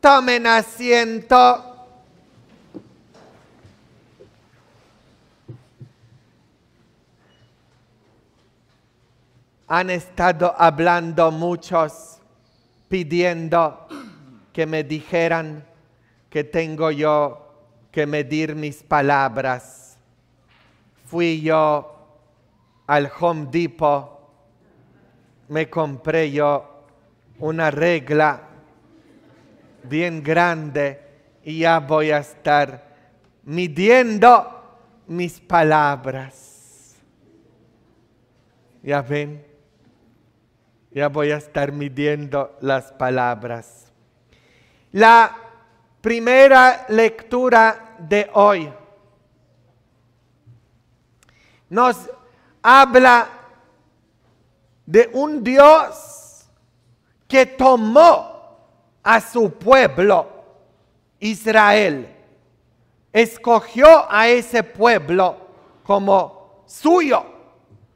Tomen asiento. Han estado hablando muchos, pidiendo que me dijeran que tengo yo que medir mis palabras. Fui yo al Home Depot, me compré yo una regla bien grande y ya voy a estar midiendo mis palabras. Ya ven, ya voy a estar midiendo las palabras. La primera lectura de hoy nos habla de un Dios que tomó a su pueblo, Israel. Escogió a ese pueblo como suyo.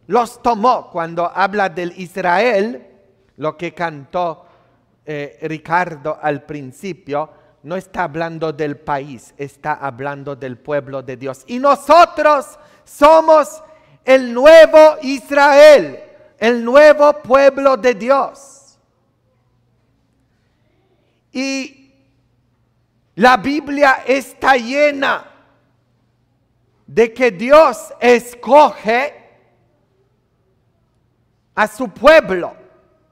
Los tomó cuando habla del Israel, lo que cantó eh, Ricardo al principio, no está hablando del país, está hablando del pueblo de Dios. Y nosotros somos el nuevo Israel, el nuevo pueblo de Dios. Y la Biblia está llena de que Dios escoge a su pueblo.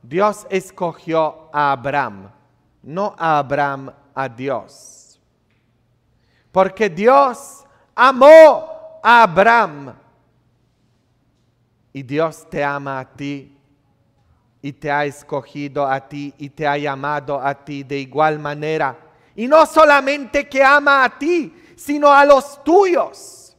Dios escogió a Abraham, no a Abraham, a Dios. Porque Dios amó a Abraham y Dios te ama a ti y te ha escogido a ti y te ha llamado a ti de igual manera. Y no solamente que ama a ti, sino a los tuyos,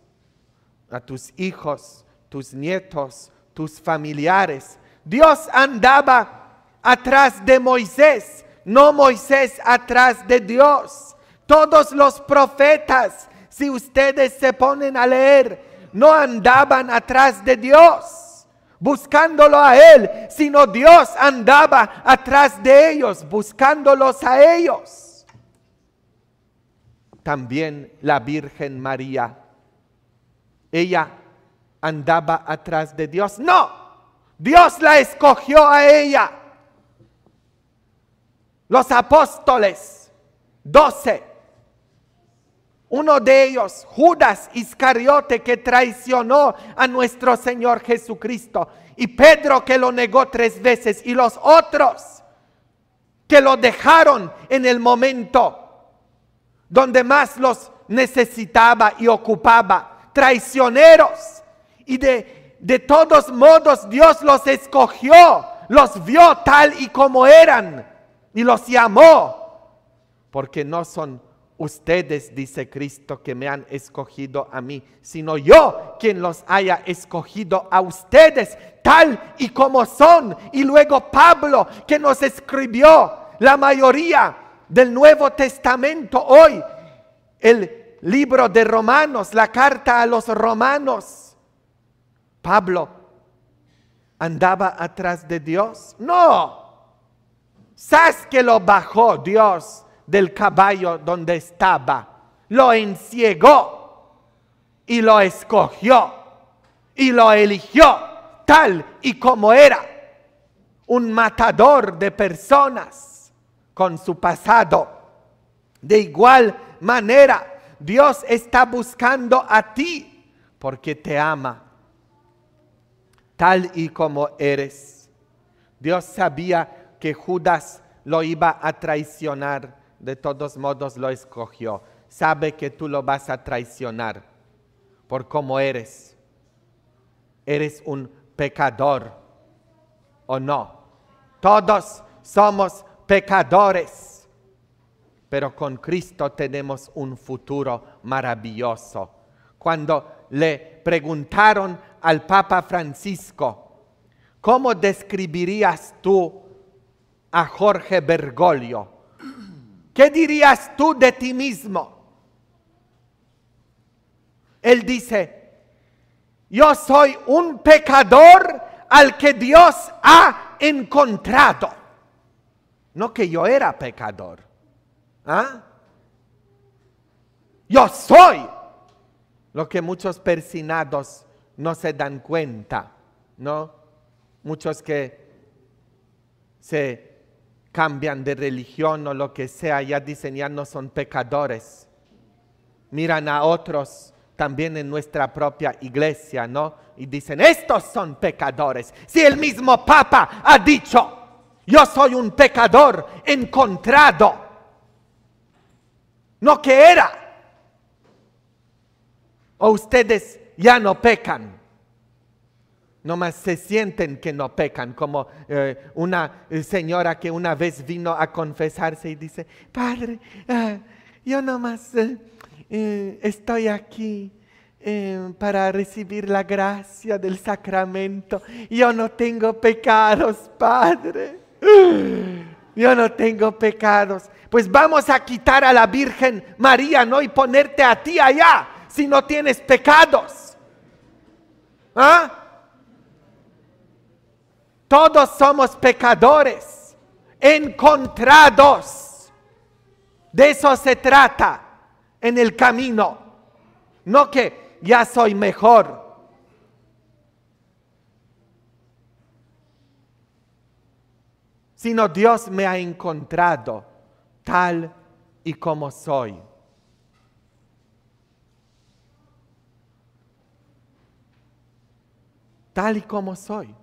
a tus hijos, tus nietos, tus familiares. Dios andaba atrás de Moisés, no Moisés atrás de Dios. Todos los profetas, si ustedes se ponen a leer, no andaban atrás de Dios buscándolo a él, sino Dios andaba atrás de ellos, buscándolos a ellos. También la Virgen María, ella andaba atrás de Dios. No, Dios la escogió a ella. Los apóstoles, doce, uno de ellos, Judas Iscariote, que traicionó a nuestro Señor Jesucristo. Y Pedro que lo negó tres veces. Y los otros que lo dejaron en el momento donde más los necesitaba y ocupaba. Traicioneros. Y de, de todos modos Dios los escogió, los vio tal y como eran y los llamó. Porque no son ustedes, dice Cristo, que me han escogido a mí, sino yo quien los haya escogido a ustedes tal y como son. Y luego Pablo, que nos escribió la mayoría del Nuevo Testamento hoy, el libro de Romanos, la carta a los romanos. Pablo andaba atrás de Dios. No. ¿Sabes que lo bajó Dios del caballo donde estaba, lo enciegó y lo escogió y lo eligió tal y como era, un matador de personas con su pasado. De igual manera, Dios está buscando a ti porque te ama, tal y como eres. Dios sabía que Judas lo iba a traicionar de todos modos lo escogió. Sabe que tú lo vas a traicionar por cómo eres. Eres un pecador o no. Todos somos pecadores, pero con Cristo tenemos un futuro maravilloso. Cuando le preguntaron al Papa Francisco, ¿cómo describirías tú a Jorge Bergoglio? ¿Qué dirías tú de ti mismo? Él dice, yo soy un pecador al que Dios ha encontrado. No que yo era pecador. ¿ah? Yo soy lo que muchos persinados no se dan cuenta, ¿no? Muchos que se cambian de religión o lo que sea, ya dicen, ya no son pecadores. Miran a otros también en nuestra propia iglesia, ¿no? Y dicen, estos son pecadores. Si el mismo Papa ha dicho, yo soy un pecador encontrado, no que era. O ustedes ya no pecan. Nomás se sienten que no pecan, como eh, una eh, señora que una vez vino a confesarse y dice, Padre, ah, yo nomás más eh, estoy aquí para recibir la gracia del sacramento. Yo no tengo pecados, Padre. Yo no tengo pecados. Pues vamos a quitar a la Virgen María, ¿no? Y ponerte a ti allá si no tienes pecados. ¿Ah? Todos somos pecadores, encontrados. De eso se trata en el camino. No que ya soy mejor. Sino Dios me ha encontrado tal y como soy. Tal y como soy.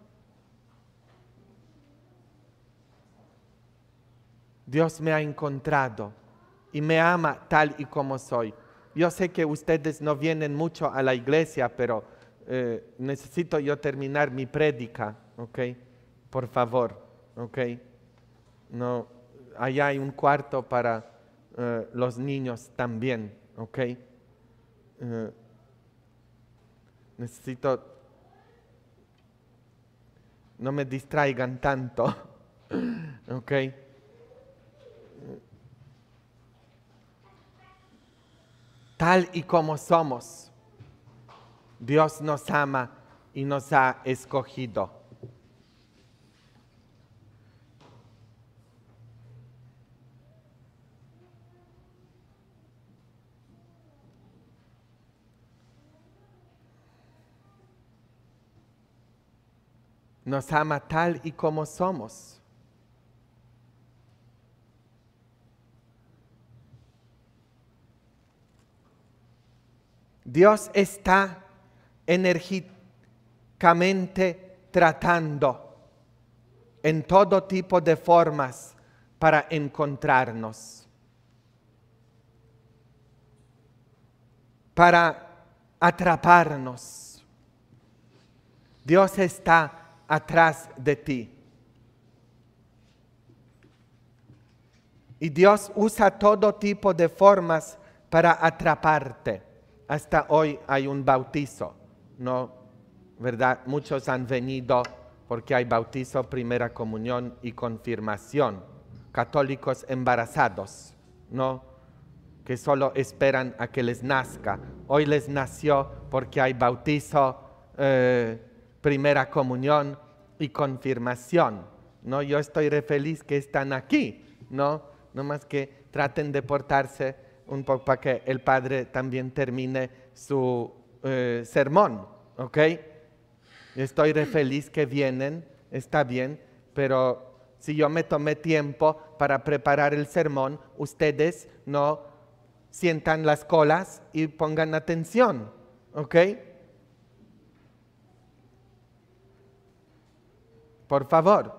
Dios me ha encontrado y me ama tal y como soy. Yo sé que ustedes no vienen mucho a la iglesia, pero eh, necesito yo terminar mi prédica, ¿ok? Por favor, ¿ok? No, allá hay un cuarto para eh, los niños también, ¿ok? Eh, necesito, no me distraigan tanto, ¿ok? tal y como somos. Dios nos ama y nos ha escogido. Nos ama tal y como somos. Dios está enérgicamente tratando en todo tipo de formas para encontrarnos, para atraparnos. Dios está atrás de ti. Y Dios usa todo tipo de formas para atraparte. Hasta hoy hay un bautizo, ¿no? ¿Verdad? Muchos han venido porque hay bautizo, primera comunión y confirmación. Católicos embarazados, ¿no? Que solo esperan a que les nazca. Hoy les nació porque hay bautizo, eh, primera comunión y confirmación. ¿no? Yo estoy feliz que están aquí, ¿no? No más que traten de portarse un poco para que el padre también termine su eh, sermón, ¿ok? Estoy feliz que vienen, está bien, pero si yo me tomé tiempo para preparar el sermón, ustedes no sientan las colas y pongan atención, ¿ok? Por favor.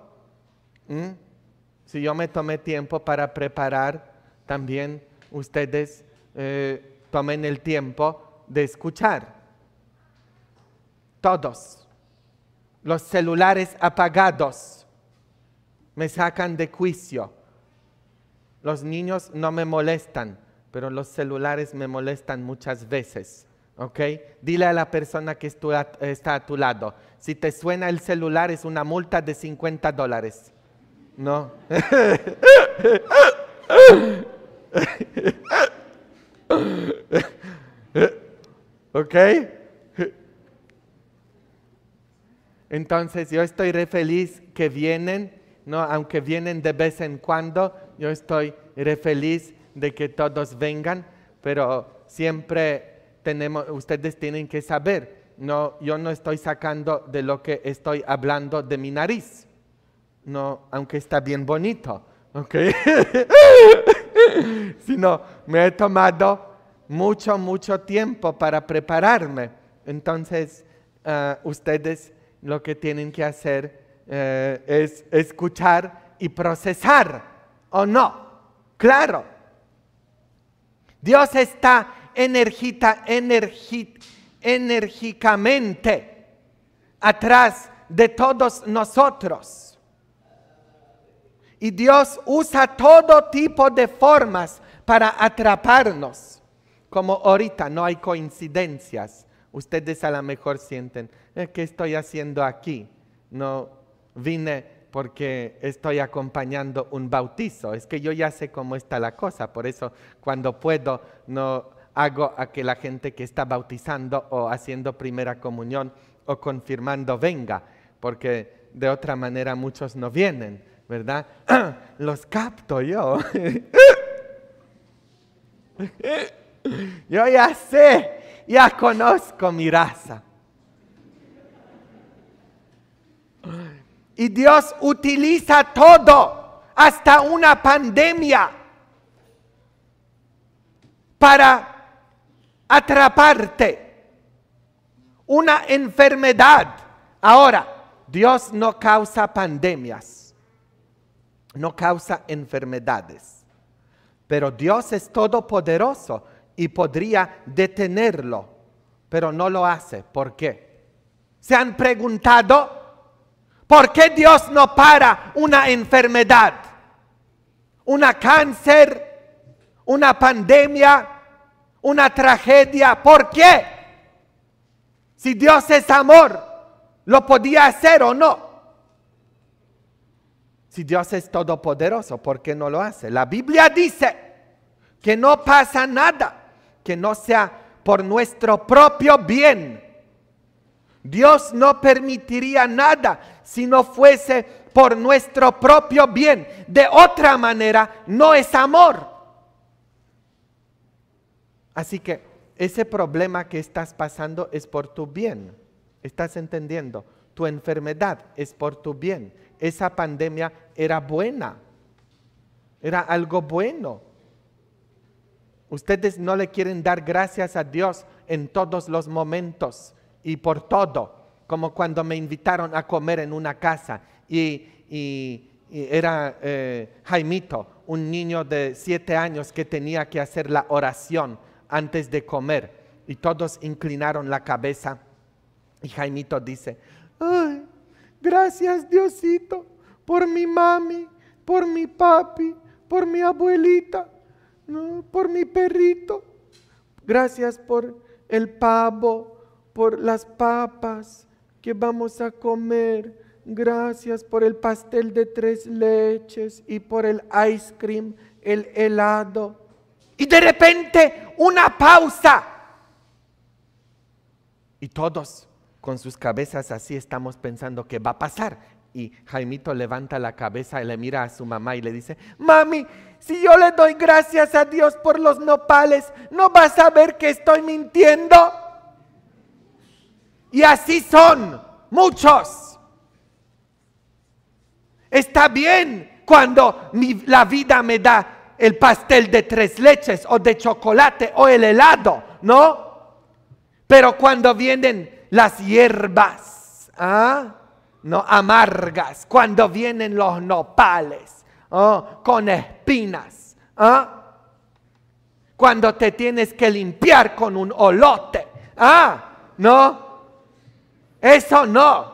Si yo me tomé tiempo para preparar también ustedes eh, tomen el tiempo de escuchar. Todos. Los celulares apagados me sacan de juicio. Los niños no me molestan, pero los celulares me molestan muchas veces. ¿Ok? Dile a la persona que está a tu lado, si te suena el celular es una multa de 50 dólares. No. ¿Ok? Entonces yo estoy re feliz que vienen, ¿no? aunque vienen de vez en cuando, yo estoy re feliz de que todos vengan, pero siempre tenemos, ustedes tienen que saber, no, yo no estoy sacando de lo que estoy hablando de mi nariz, no, aunque está bien bonito, okay, Sino me he tomado mucho, mucho tiempo para prepararme. Entonces, eh, ustedes lo que tienen que hacer eh, es escuchar y procesar, ¿o no? Claro. Dios está energita, enérgicamente atrás de todos nosotros. Y Dios usa todo tipo de formas para atraparnos como ahorita no hay coincidencias, ustedes a lo mejor sienten, eh, ¿qué estoy haciendo aquí? No vine porque estoy acompañando un bautizo, es que yo ya sé cómo está la cosa, por eso cuando puedo no hago a que la gente que está bautizando o haciendo primera comunión o confirmando venga, porque de otra manera muchos no vienen, ¿verdad? Los capto yo. Yo ya sé, ya conozco mi raza. Y Dios utiliza todo, hasta una pandemia, para atraparte. Una enfermedad. Ahora, Dios no causa pandemias, no causa enfermedades. Pero Dios es todopoderoso y podría detenerlo, pero no lo hace. ¿Por qué? ¿Se han preguntado por qué Dios no para una enfermedad, una cáncer, una pandemia, una tragedia? ¿Por qué? Si Dios es amor, ¿lo podía hacer o no? Si Dios es todopoderoso, ¿por qué no lo hace? La Biblia dice que no pasa nada que no sea por nuestro propio bien. Dios no permitiría nada si no fuese por nuestro propio bien. De otra manera, no es amor. Así que ese problema que estás pasando es por tu bien. ¿Estás entendiendo? Tu enfermedad es por tu bien. Esa pandemia era buena. Era algo bueno. Ustedes no le quieren dar gracias a Dios en todos los momentos y por todo, como cuando me invitaron a comer en una casa y, era eh, Jaimito, un niño de siete años que tenía que hacer la oración antes de comer y todos inclinaron la cabeza y Jaimito dice, ay, gracias Diosito por mi mami, por mi papi, por mi abuelita por mi perrito. Gracias por el pavo, por las papas que vamos a comer. Gracias por el pastel de tres leches y por el ice cream, el helado. Y de repente una pausa. Y todos con sus cabezas así estamos pensando qué va a pasar. Y Jaimito levanta la cabeza y le mira a su mamá y le dice, mami, si yo le doy gracias a Dios por los nopales, ¿no vas a ver que estoy mintiendo? Y así son muchos. Está bien cuando la vida me da el pastel de tres leches o de chocolate o el helado, ¿no? Pero cuando vienen las hierbas, ¿ah? no amargas, cuando vienen los nopales, ¿ah? con espinas, ¿ah? cuando te tienes que limpiar con un olote, ¿ah? no, eso no,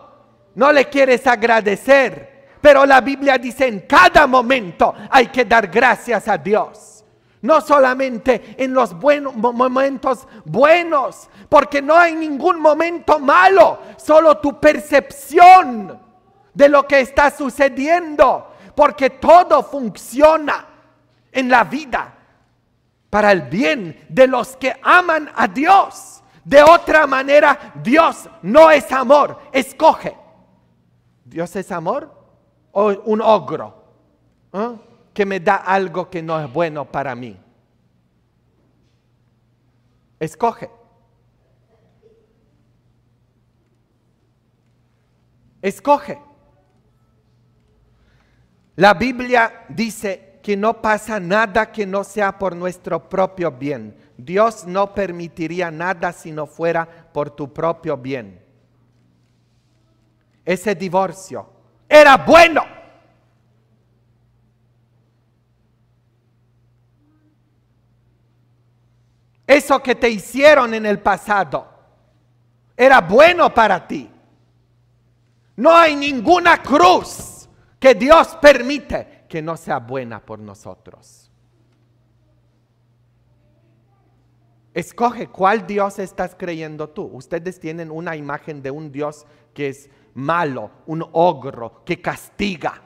no le quieres agradecer. Pero la Biblia dice en cada momento hay que dar gracias a Dios. No solamente en los buenos momentos buenos, porque no hay ningún momento malo, solo tu percepción de lo que está sucediendo, porque todo funciona en la vida para el bien de los que aman a Dios. De otra manera, Dios no es amor, escoge. ¿Dios es amor o un ogro ¿Ah? que me da algo que no es bueno para mí? Escoge. Escoge. La Biblia dice que no pasa nada que no sea por nuestro propio bien. Dios no permitiría nada si no fuera por tu propio bien. Ese divorcio era bueno. Eso que te hicieron en el pasado era bueno para ti. No hay ninguna cruz que Dios permite que no sea buena por nosotros. Escoge cuál Dios estás creyendo tú. Ustedes tienen una imagen de un Dios que es malo, un ogro, que castiga.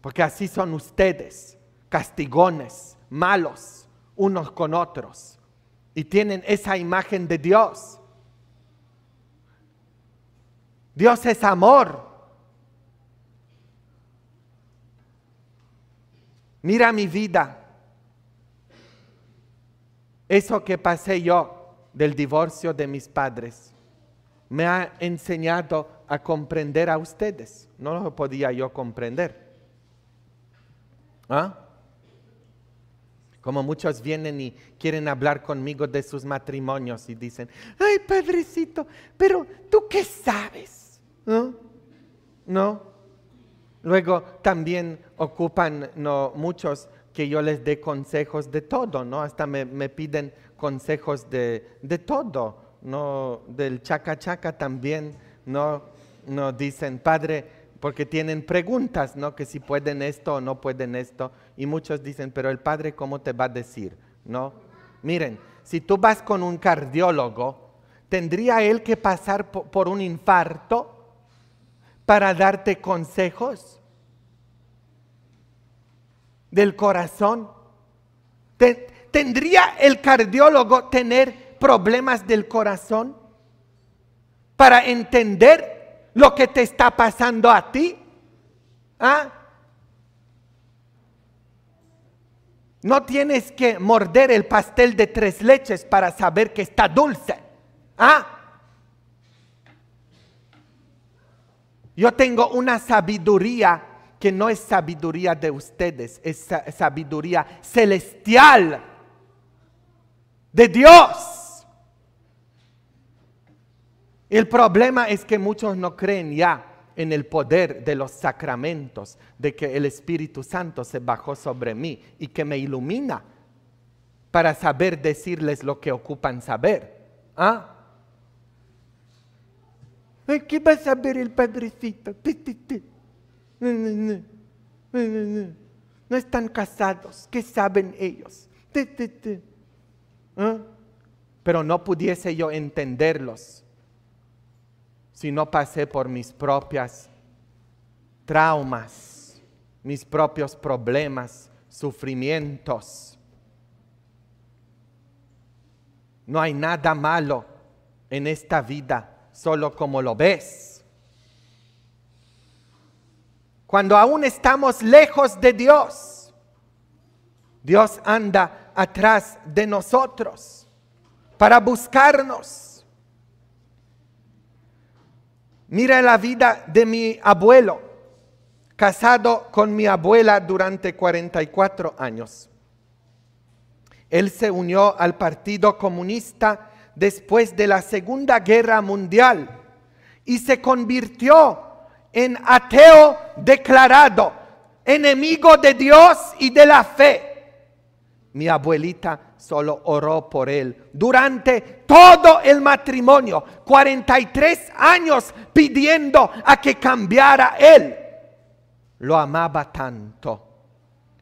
Porque así son ustedes, castigones, malos, unos con otros. Y tienen esa imagen de Dios. Dios es amor. Mira mi vida. Eso que pasé yo del divorcio de mis padres me ha enseñado a comprender a ustedes. No lo podía yo comprender. ¿Ah? Como muchos vienen y quieren hablar conmigo de sus matrimonios y dicen, ay, padrecito, pero tú qué sabes. ¿No? ¿No? Luego también ocupan ¿no? muchos que yo les dé consejos de todo, ¿no? Hasta me, me piden consejos de, todo, ¿no? Del chaca chaca también, ¿no? No dicen, padre, porque tienen preguntas, ¿no? Que si pueden esto o no pueden esto. Y muchos dicen, pero el padre, ¿cómo te va a decir? ¿No? Miren, si tú vas con un cardiólogo, ¿tendría él que pasar por un infarto? para darte consejos del corazón? ¿Tendría el cardiólogo tener problemas del corazón para entender lo que te está pasando a ti? ¿Ah? No tienes que morder el pastel de tres leches para saber que está dulce. ¿Ah? Yo tengo una sabiduría que no es sabiduría de ustedes, es sabiduría celestial de Dios. El problema es que muchos no creen ya en el poder de los sacramentos, de que el Espíritu Santo se bajó sobre mí y que me ilumina para saber decirles lo que ocupan saber. ¿Ah? ¿Qué va a saber el padrecito? No están casados, ¿qué saben ellos? ¿Ah? Pero no pudiese yo entenderlos si no pasé por mis propias traumas, mis propios problemas, sufrimientos. No hay nada malo en esta vida solo como lo ves. Cuando aún estamos lejos de Dios, Dios anda atrás de nosotros para buscarnos. Mira la vida de mi abuelo, casado con mi abuela durante 44 años. Él se unió al Partido Comunista después de la Segunda Guerra Mundial y se convirtió en ateo declarado, enemigo de Dios y de la fe. Mi abuelita solo oró por él durante todo el matrimonio, 43 años pidiendo a que cambiara él. Lo amaba tanto.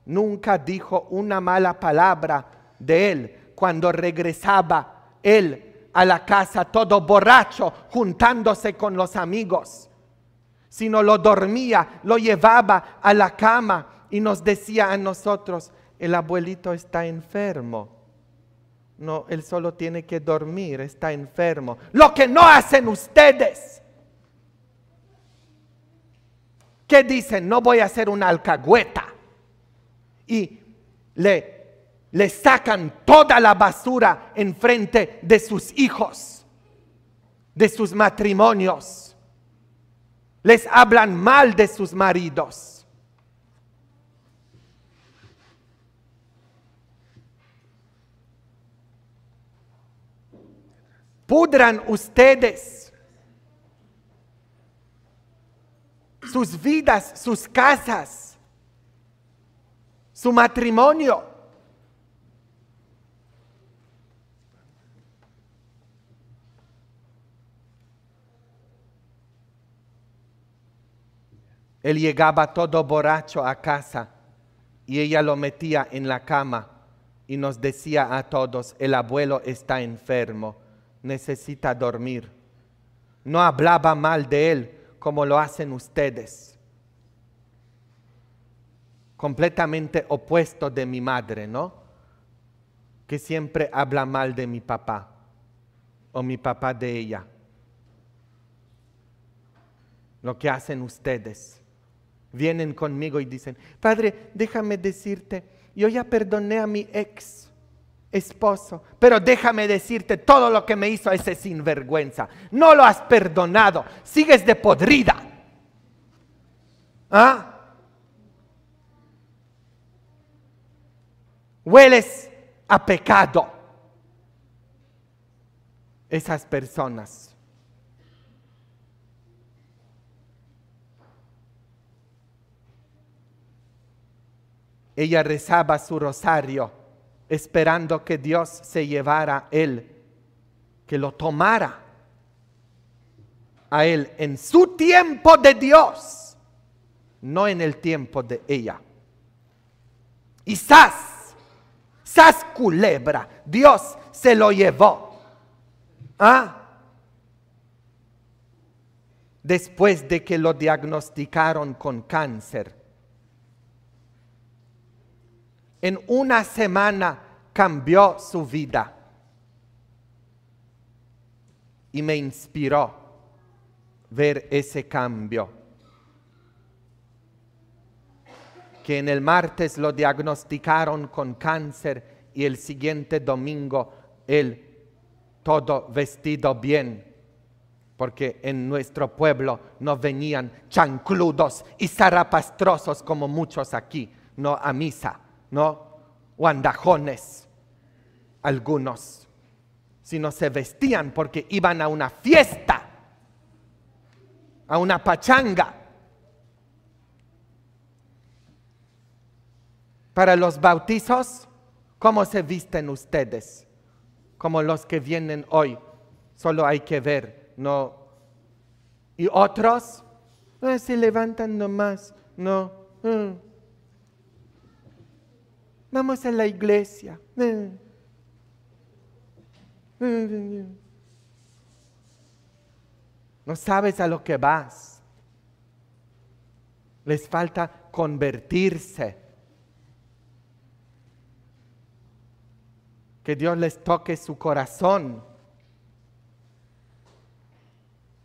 Nunca dijo una mala palabra de él. Cuando regresaba él a la casa todo borracho, juntándose con los amigos, sino lo dormía, lo llevaba a la cama y nos decía a nosotros, el abuelito está enfermo. No, él solo tiene que dormir, está enfermo. Lo que no hacen ustedes. ¿Qué dicen? No voy a ser una alcahueta. Y le les sacan toda la basura enfrente de sus hijos, de sus matrimonios. Les hablan mal de sus maridos. Pudran ustedes sus vidas, sus casas, su matrimonio. Él llegaba todo borracho a casa y ella lo metía en la cama y nos decía a todos, el abuelo está enfermo, necesita dormir. No hablaba mal de él como lo hacen ustedes. Completamente opuesto de mi madre, ¿no? Que siempre habla mal de mi papá o mi papá de ella. Lo que hacen ustedes. Vienen conmigo y dicen, Padre, déjame decirte, yo ya perdoné a mi ex esposo, pero déjame decirte todo lo que me hizo ese sinvergüenza. No lo has perdonado, sigues de podrida. ¿Ah? Hueles a pecado. Esas personas ella rezaba su rosario esperando que Dios se llevara a él, que lo tomara a él en su tiempo de Dios, no en el tiempo de ella. Y sas, sas culebra, Dios se lo llevó. ¿Ah? Después de que lo diagnosticaron con cáncer, en una semana cambió su vida y me inspiró ver ese cambio. Que en el martes lo diagnosticaron con cáncer y el siguiente domingo él todo vestido bien, porque en nuestro pueblo no venían chancludos y zarapastrosos como muchos aquí, no a misa. ¿no? guandajones, algunos, algunos, sino se vestían porque iban a una fiesta, a una pachanga. Para los bautizos, ¿cómo se visten ustedes? Como los que vienen hoy, solo hay que ver, ¿no? Y otros eh, se levantan nomás, ¿no? Mm vamos a la iglesia. No sabes a lo que vas. Les falta convertirse. Que Dios les toque su corazón.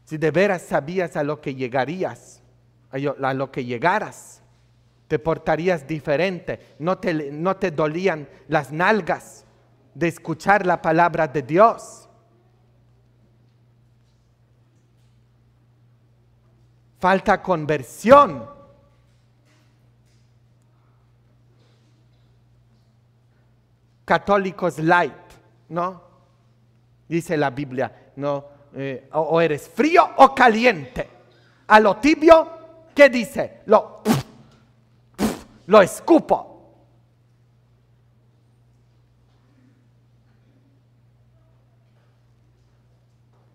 Si de veras sabías a lo que llegarías, a lo que llegaras te portarías diferente, no te, no te dolían las nalgas de escuchar la palabra de Dios. Falta conversión. Católicos light, ¿no? Dice la Biblia, ¿no? Eh, o, eres frío o caliente. A lo tibio, ¿qué dice? Lo lo escupo.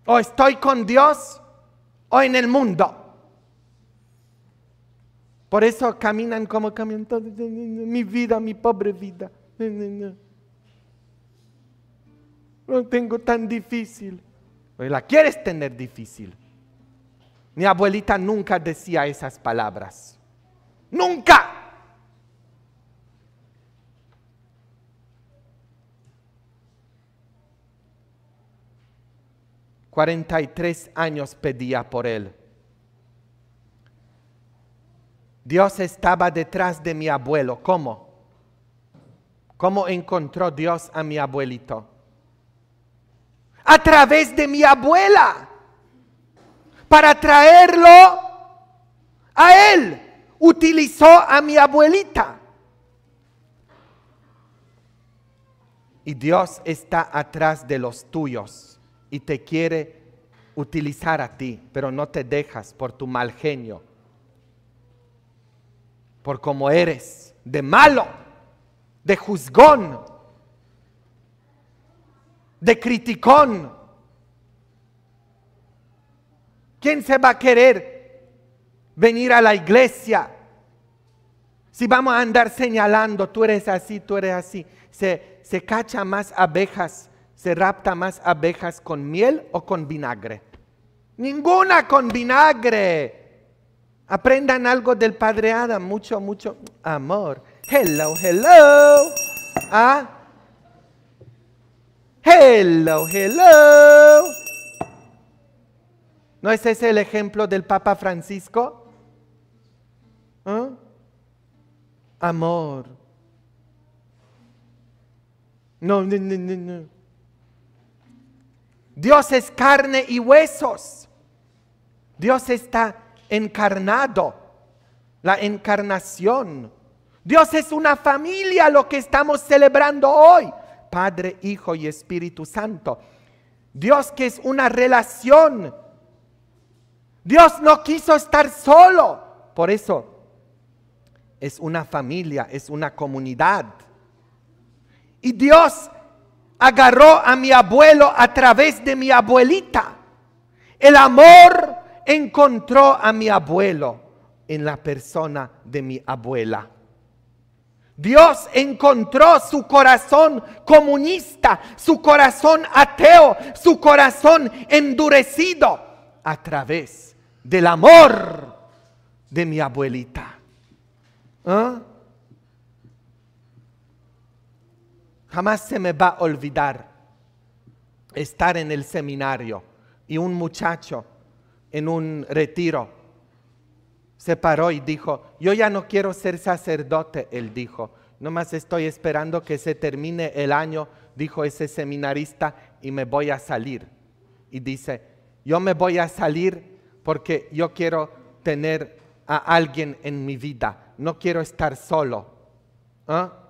O estoy con Dios o en el mundo. Por eso caminan como caminan. Mi vida, mi pobre vida. No tengo tan difícil. La quieres tener difícil. Mi abuelita nunca decía esas palabras. Nunca. 43 años pedía por él. Dios estaba detrás de mi abuelo. ¿Cómo? ¿Cómo encontró Dios a mi abuelito? A través de mi abuela. Para traerlo a él. Utilizó a mi abuelita. Y Dios está atrás de los tuyos y te quiere utilizar a ti, pero no te dejas por tu mal genio, por cómo eres, de malo, de juzgón, de criticón. ¿Quién se va a querer venir a la iglesia? Si vamos a andar señalando, tú eres así, tú eres así, se, se cacha más abejas se rapta más abejas con miel o con vinagre? Ninguna con vinagre. Aprendan algo del Padre Adam, mucho, mucho amor. Hello, hello. ¿Ah? Hello, hello. ¿No es ese el ejemplo del Papa Francisco? ¿Ah? Amor. No, no, no, no, no. Dios es carne y huesos. Dios está encarnado, la encarnación. Dios es una familia, lo que estamos celebrando hoy. Padre, Hijo y Espíritu Santo. Dios que es una relación. Dios no quiso estar solo. Por eso es una familia, es una comunidad. Y Dios agarró a mi abuelo a través de mi abuelita. El amor encontró a mi abuelo en la persona de mi abuela. Dios encontró su corazón comunista, su corazón ateo, su corazón endurecido a través del amor de mi abuelita. ¿Ah? Jamás se me va a olvidar estar en el seminario y un muchacho en un retiro se paró y dijo, yo ya no quiero ser sacerdote, él dijo, nomás estoy esperando que se termine el año, dijo ese seminarista, y me voy a salir. Y dice, yo me voy a salir porque yo quiero tener a alguien en mi vida, no quiero estar solo. ¿Ah?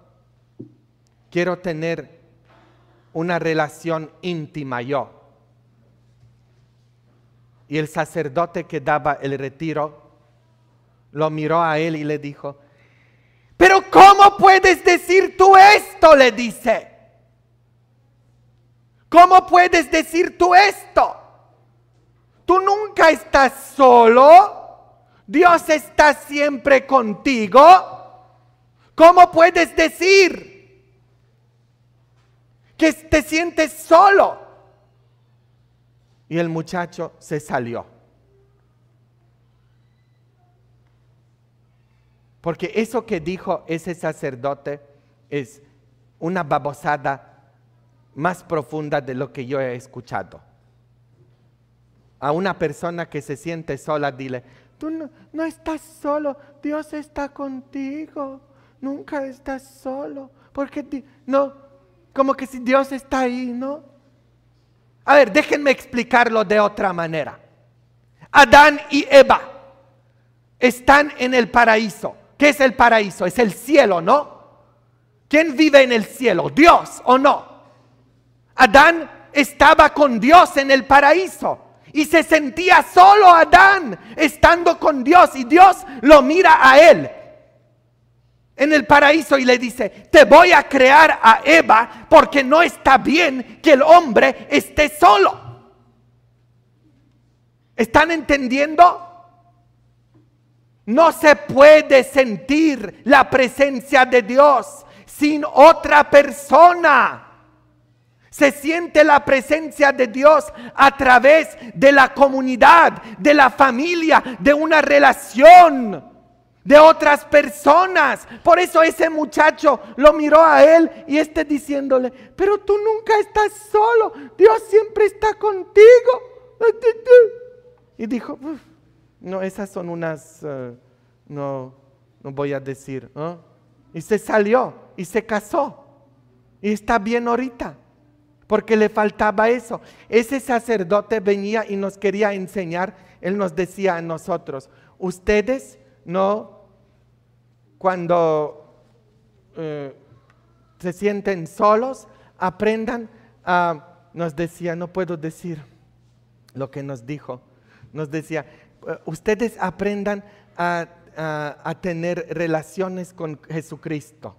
quiero tener una relación íntima yo. Y el sacerdote que daba el retiro lo miró a él y le dijo, pero ¿cómo puedes decir tú esto? le dice. ¿Cómo puedes decir tú esto? Tú nunca estás solo. Dios está siempre contigo. ¿Cómo puedes decir? que te sientes solo. Y el muchacho se salió. Porque eso que dijo ese sacerdote es una babosada más profunda de lo que yo he escuchado. A una persona que se siente sola, dile, tú no, estás solo, Dios está contigo, nunca estás solo. Porque no, como que si Dios está ahí, ¿no? A ver, déjenme explicarlo de otra manera. Adán y Eva están en el paraíso. ¿Qué es el paraíso? Es el cielo, ¿no? ¿Quién vive en el cielo? ¿Dios o no? Adán estaba con Dios en el paraíso y se sentía solo Adán estando con Dios y Dios lo mira a él en el paraíso y le dice, te voy a crear a Eva porque no está bien que el hombre esté solo. ¿Están entendiendo? No se puede sentir la presencia de Dios sin otra persona. Se siente la presencia de Dios a través de la comunidad, de la familia, de una relación de otras personas. Por eso ese muchacho lo miró a él y este diciéndole, pero tú nunca estás solo, Dios siempre está contigo. Y dijo, no, esas son unas, eh, no, no voy a decir. Y se salió y se casó y está bien ahorita. Porque le faltaba eso. Ese sacerdote venía y nos quería enseñar. Él nos decía a nosotros, ustedes no cuando eh, se sienten solos, aprendan a, nos decía, no puedo decir lo que nos dijo, nos decía, eh, ustedes aprendan a, tener relaciones con Jesucristo.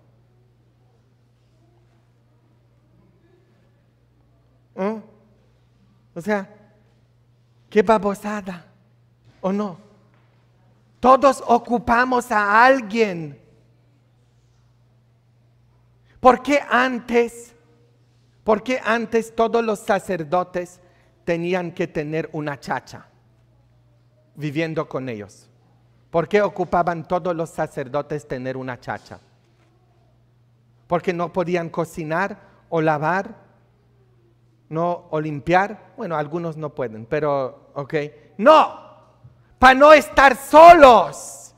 ¿Mm? O sea, qué babosada, ¿o no? Todos ocupamos a alguien. ¿Por qué antes? ¿Por qué antes todos los sacerdotes tenían que tener una chacha viviendo con ellos? ¿Por qué ocupaban todos los sacerdotes tener una chacha? Porque no podían cocinar o lavar, no, o limpiar. Bueno, algunos no pueden, pero, ok. No, para no estar solos.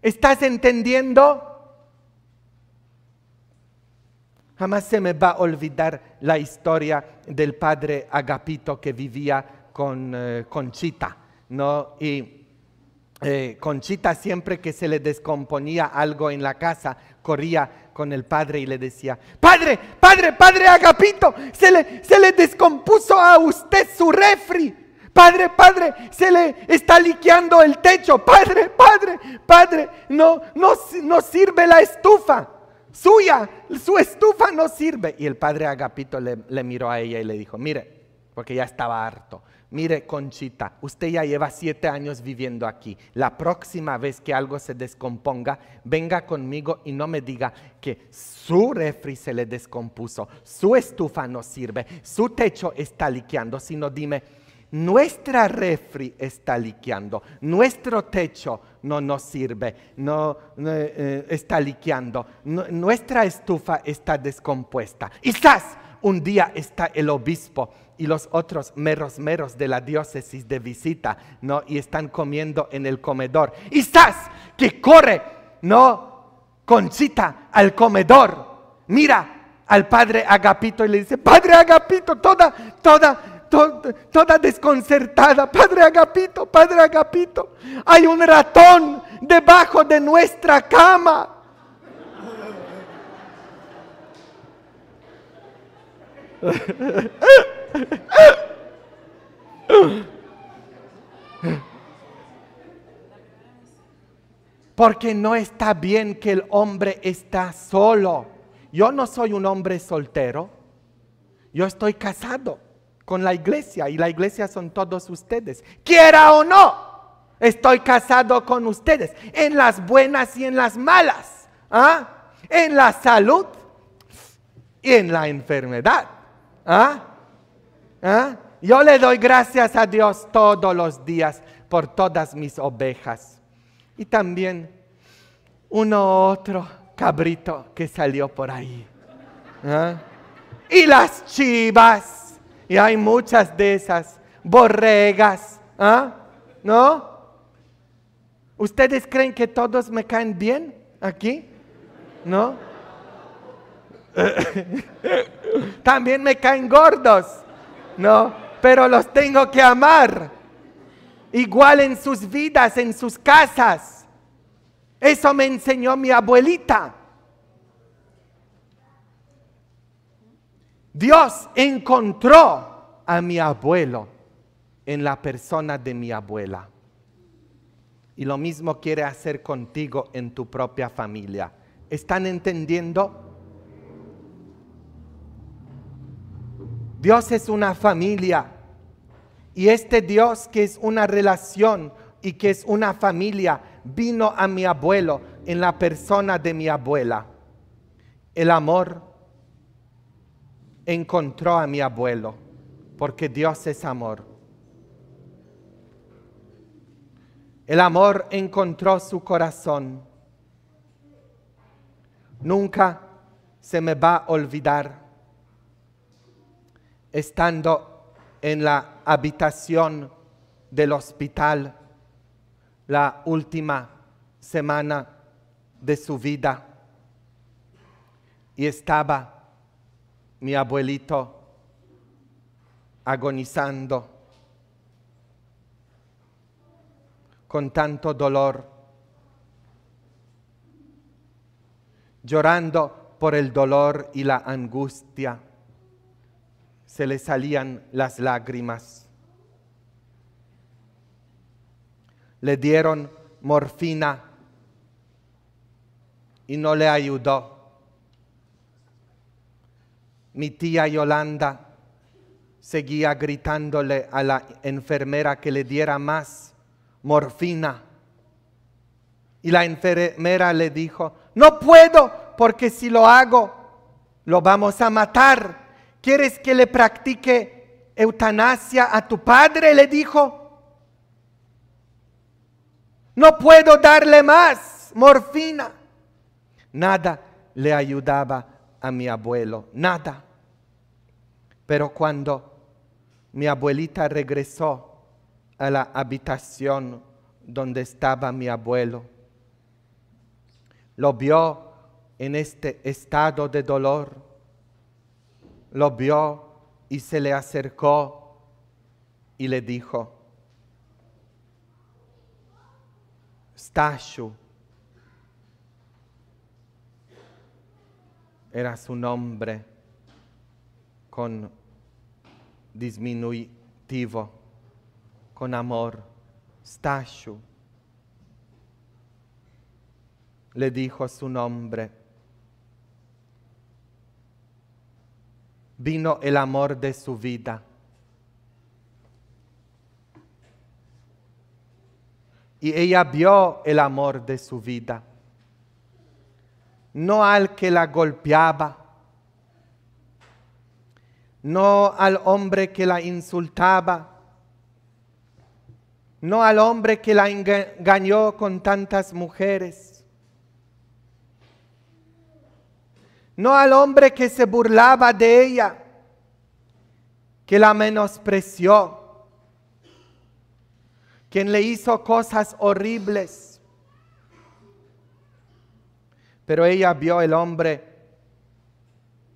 ¿Estás entendiendo? Jamás se me va a olvidar la historia del padre Agapito que vivía con eh, Conchita, ¿no? Y eh, Conchita siempre que se le descomponía algo en la casa, corría con el padre y le decía, padre, padre, padre Agapito, se le, se le descompuso a usted su refri. Padre, padre, se le está liqueando el techo. Padre, padre, padre, no, no, sirve la estufa. Suya, su estufa no sirve. Y el padre Agapito le, miró a ella y le dijo, mire, porque ya estaba harto. Mire, Conchita, usted ya lleva siete años viviendo aquí. La próxima vez que algo se descomponga, venga conmigo y no me diga que su refri se le descompuso, su estufa no sirve, su techo está liqueando, sino dime, nuestra refri está liqueando, nuestro techo no nos sirve, no, eh, eh, está liqueando, nuestra estufa está descompuesta. Quizás un día está el obispo y los otros meros meros de la diócesis de visita, ¿no? Y están comiendo en el comedor. Quizás que corre, ¿no? Conchita al comedor. Mira, al padre Agapito y le dice, padre Agapito, toda, toda toda desconcertada. Padre Agapito, Padre Agapito, hay un ratón debajo de nuestra cama. Porque no está bien que el hombre está solo. Yo no soy un hombre soltero. Yo estoy casado con la iglesia y la iglesia son todos ustedes. Quiera o no, estoy casado con ustedes, en las buenas y en las malas, ¿ah? en la salud y en la enfermedad. ¿ah? ¿Ah? Yo le doy gracias a Dios todos los días por todas mis ovejas y también uno otro cabrito que salió por ahí. Y las chivas. Y hay muchas de esas borregas, ¿ah? ¿no? ¿Ustedes creen que todos me caen bien aquí? ¿No? También me caen gordos, ¿no? Pero los tengo que amar. Igual en sus vidas, en sus casas. Eso me enseñó mi abuelita. Dios encontró a mi abuelo en la persona de mi abuela. Y lo mismo quiere hacer contigo en tu propia familia. ¿Están entendiendo? Dios es una familia. Y este Dios que es una relación y que es una familia, vino a mi abuelo en la persona de mi abuela. El amor, encontró a mi abuelo, porque Dios es amor. El amor encontró su corazón. Nunca se me va a olvidar estando en la habitación del hospital la última semana de su vida y estaba mi abuelito agonizando con tanto dolor, llorando por el dolor y la angustia, se le salían las lágrimas. Le dieron morfina y no le ayudó. Mi tía Yolanda seguía gritándole a la enfermera que le diera más morfina. Y la enfermera le dijo, no puedo, porque si lo hago, lo vamos a matar. ¿Quieres que le practique eutanasia a tu padre? Le dijo. No puedo darle más morfina. Nada le ayudaba a mi abuelo, nada. Pero cuando mi abuelita regresó a la habitación donde estaba mi abuelo, lo vio en este estado de dolor, lo vio y se le acercó y le dijo, Stashu, era su nombre con disminutivo, con amor, Stashu. Le dijo su nombre. Vino el amor de su vida. Y ella vio el amor de su vida no al que la golpeaba, no al hombre que la insultaba, no al hombre que la engañó con tantas mujeres, no al hombre que se burlaba de ella, que la menospreció, quien le hizo cosas horribles pero ella vio el hombre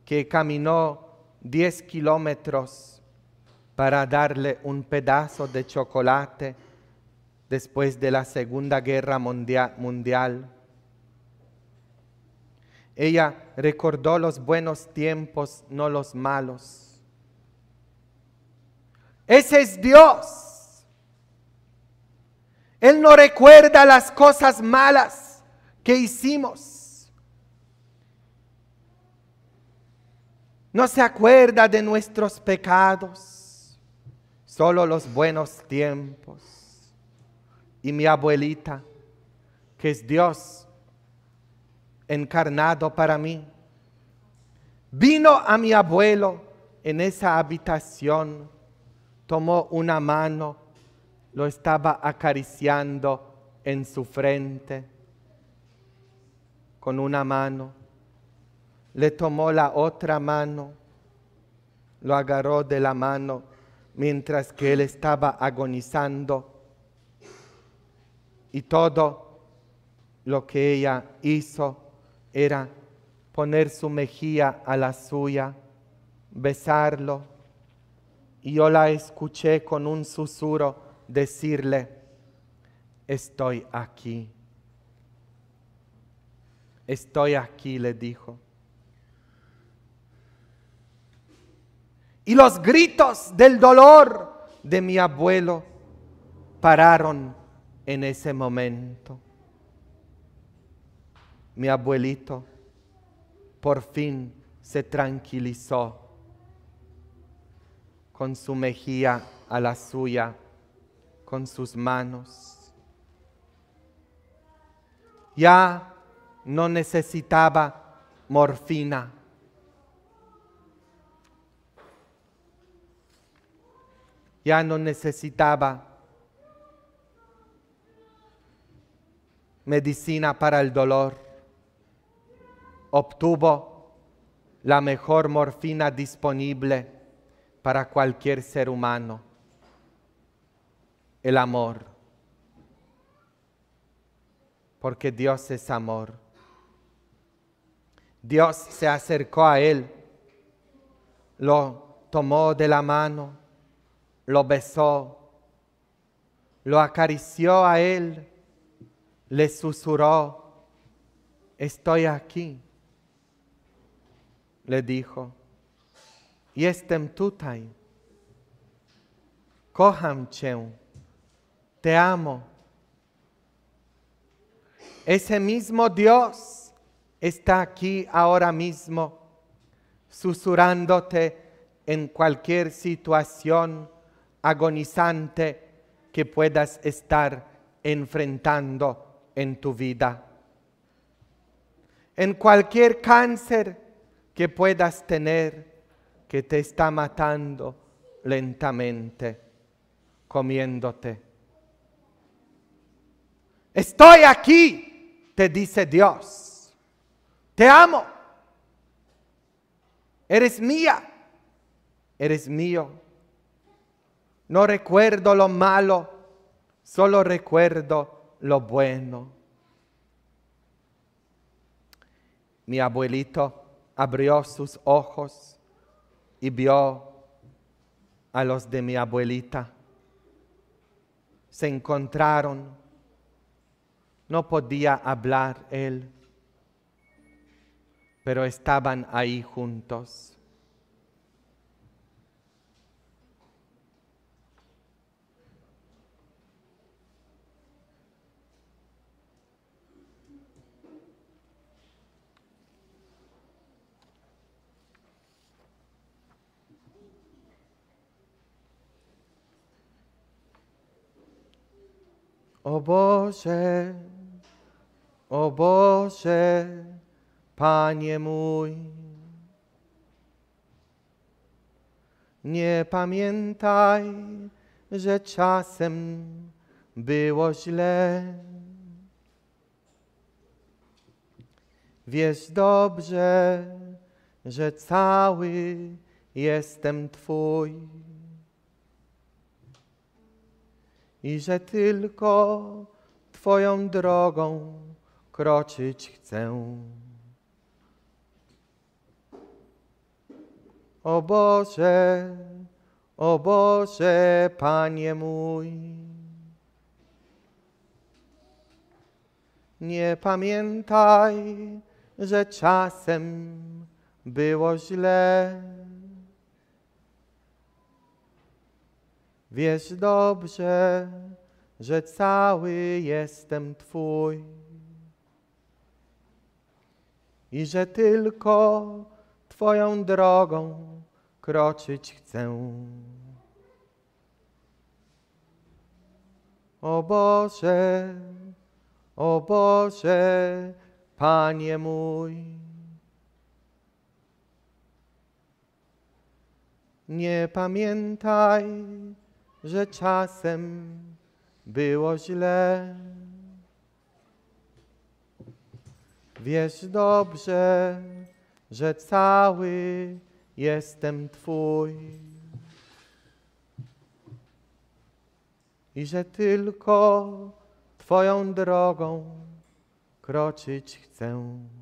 que caminó 10 kilómetros para darle un pedazo de chocolate después de la Segunda Guerra Mundial. Ella recordó los buenos tiempos, no los malos. Ese es Dios. Él no recuerda las cosas malas que hicimos. no se acuerda de nuestros pecados, solo los buenos tiempos. Y mi abuelita, que es Dios encarnado para mí, vino a mi abuelo en esa habitación, tomó una mano, lo estaba acariciando en su frente con una mano le tomó la otra mano, lo agarró de la mano mientras que él estaba agonizando. Y todo lo que ella hizo era poner su mejilla a la suya, besarlo. Y yo la escuché con un susurro decirle, estoy aquí. Estoy aquí, le dijo. y los gritos del dolor de mi abuelo pararon en ese momento. Mi abuelito por fin se tranquilizó con su mejía a la suya, con sus manos. Ya no necesitaba morfina ya no necesitaba medicina para el dolor. Obtuvo la mejor morfina disponible para cualquier ser humano, el amor. Porque Dios es amor. Dios se acercó a él, lo tomó de la mano lo besó, lo acarició a él, le susurró, estoy aquí, le dijo, y tutaj, koham te amo. Ese mismo Dios está aquí ahora mismo, susurrándote en cualquier situación agonizante que puedas estar enfrentando en tu vida. En cualquier cáncer que puedas tener que te está matando lentamente, comiéndote. Estoy aquí, te dice Dios. Te amo. Eres mía. Eres mío no recuerdo lo malo, solo recuerdo lo bueno. Mi abuelito abrió sus ojos y vio a los de mi abuelita. Se encontraron. No podía hablar él, pero estaban ahí juntos. O Boże, o Boże, Panie mój, nie pamiętaj, że czasem było źle. Wiesz dobrze, że cały jestem Twój. i że tylko Twoją drogą kroczyć chcę. O Boże, o Boże, Panie mój, nie pamiętaj, że czasem było źle. Wiesz dobrze, że cały jestem Twój i że tylko Twoją drogą kroczyć chcę. O Boże, o Boże, Panie mój. Nie pamiętaj, że czasem było źle. Wiesz dobrze, że cały jestem Twój i że tylko Twoją drogą kroczyć chcę.